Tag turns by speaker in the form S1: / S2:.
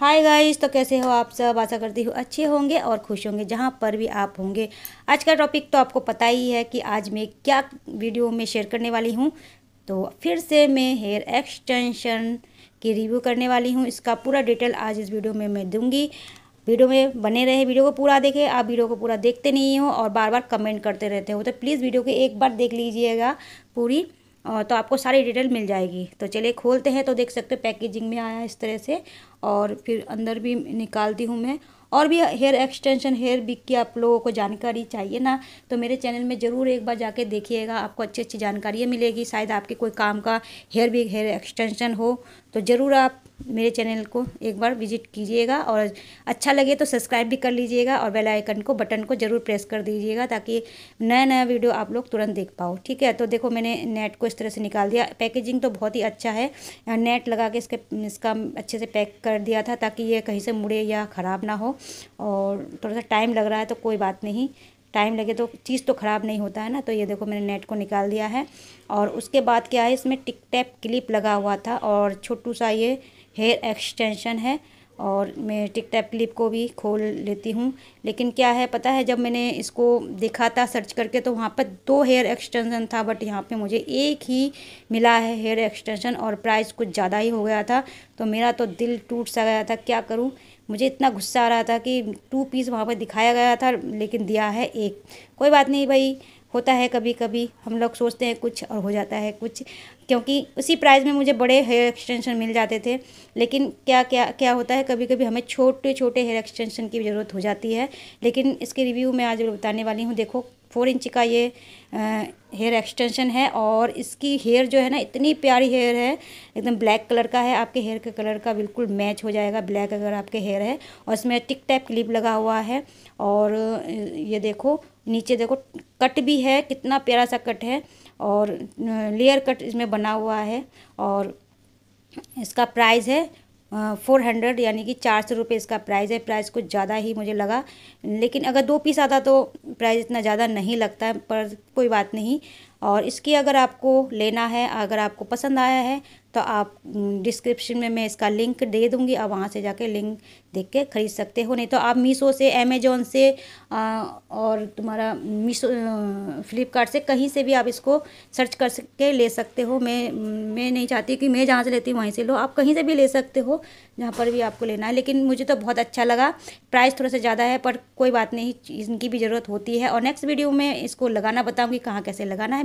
S1: hi guys तो कैसे हो आप सब आशा करती हूँ अच्छे होंगे और खुश होंगे जहाँ पर भी आप होंगे आज का टॉपिक तो आपको पता ही है कि आज मैं क्या वीडियो में शेयर करने वाली हूँ तो फिर से मैं हेयर एक्सटेंशन की रिव्यू करने वाली हूँ इसका पूरा डिटेल आज इस वीडियो में मैं दूँगी वीडियो में बने रहे वीडियो को पूरा देखें आप वीडियो को पूरा देखते नहीं हो और बार बार कमेंट करते रहते हो तो प्लीज़ वीडियो को एक बार देख लीजिएगा पूरी तो आपको सारी डिटेल मिल जाएगी तो चलिए खोलते हैं तो देख सकते हो पैकेजिंग में आया इस तरह से और फिर अंदर भी निकालती हूँ मैं और भी हेयर एक्सटेंशन हेयर बिक की आप लोगों को जानकारी चाहिए ना तो मेरे चैनल में ज़रूर एक बार जाके देखिएगा आपको अच्छी अच्छी जानकारियाँ मिलेगी शायद आपके कोई काम का हेयर बिक हेयर एक्सटेंशन हो तो ज़रूर आप मेरे चैनल को एक बार विजिट कीजिएगा और अच्छा लगे तो सब्सक्राइब भी कर लीजिएगा और बेल आइकन को बटन को ज़रूर प्रेस कर दीजिएगा ताकि नया नया वीडियो आप लोग तुरंत देख पाओ ठीक है तो देखो मैंने नेट को इस तरह से निकाल दिया पैकेजिंग तो बहुत ही अच्छा है नेट लगा के इसके इसका अच्छे से पैक कर दिया था ताकि ये कहीं से मुड़े या ख़राब ना हो और थोड़ा सा टाइम लग रहा है तो कोई बात नहीं टाइम लगे तो चीज़ तो ख़राब नहीं होता है ना तो ये देखो मैंने नेट को निकाल दिया है और उसके बाद क्या है इसमें टिक टैप क्लिप लगा हुआ था और छोटू सा ये हेयर एक्सटेंशन है और मैं टिक टैप क्लिप को भी खोल लेती हूँ लेकिन क्या है पता है जब मैंने इसको देखा था सर्च करके तो वहाँ पर दो हेयर एक्सटेंशन था बट यहाँ पे मुझे एक ही मिला है हेयर एक्सटेंशन और प्राइस कुछ ज़्यादा ही हो गया था तो मेरा तो दिल टूट सा गया था क्या करूँ मुझे इतना गुस्सा आ रहा था कि टू पीस वहाँ पर दिखाया गया था लेकिन दिया है एक कोई बात नहीं भाई होता है कभी कभी हम लोग सोचते हैं कुछ और हो जाता है कुछ क्योंकि उसी प्राइस में मुझे बड़े हेयर एक्सटेंशन मिल जाते थे लेकिन क्या क्या क्या होता है कभी कभी हमें छोटे छोटे हेयर एक्सटेंशन की ज़रूरत हो जाती है लेकिन इसके रिव्यू मैं आज बताने वाली हूँ देखो फोर इंच का ये हेयर एक्सटेंशन है और इसकी हेयर जो है ना इतनी प्यारी हेयर है एकदम ब्लैक कलर का है आपके हेयर के कलर का बिल्कुल मैच हो जाएगा ब्लैक अगर आपके हेयर है और इसमें टिक टैप क्लिप लगा हुआ है और ये देखो नीचे देखो कट भी है कितना प्यारा सा कट है और लेयर कट इसमें बना हुआ है और इसका प्राइस है फोर हंड्रेड यानी कि चार सौ रुपये इसका प्राइस है प्राइस कुछ ज़्यादा ही मुझे लगा लेकिन अगर दो पीस आता तो प्राइस इतना ज़्यादा नहीं लगता पर कोई बात नहीं और इसकी अगर आपको लेना है अगर आपको पसंद आया है तो आप डिस्क्रिप्शन में मैं इसका लिंक दे दूँगी आप वहाँ से जाके लिंक देख के ख़रीद सकते हो नहीं तो आप मीशो से अमेजोन से आ, और तुम्हारा मीशो फ्लिपकार्ट से कहीं से भी आप इसको सर्च कर के ले सकते हो मैं मैं नहीं चाहती कि मैं जहाँ से लेती हूँ वहीं से लो आप कहीं से भी ले सकते हो जहाँ पर भी आपको लेना है लेकिन मुझे तो बहुत अच्छा लगा प्राइस थोड़ा सा ज़्यादा है पर कोई बात नहीं इनकी भी ज़रूरत होती है और नेक्स्ट वीडियो में इसको लगाना बताऊँगी कहाँ कैसे लगाना है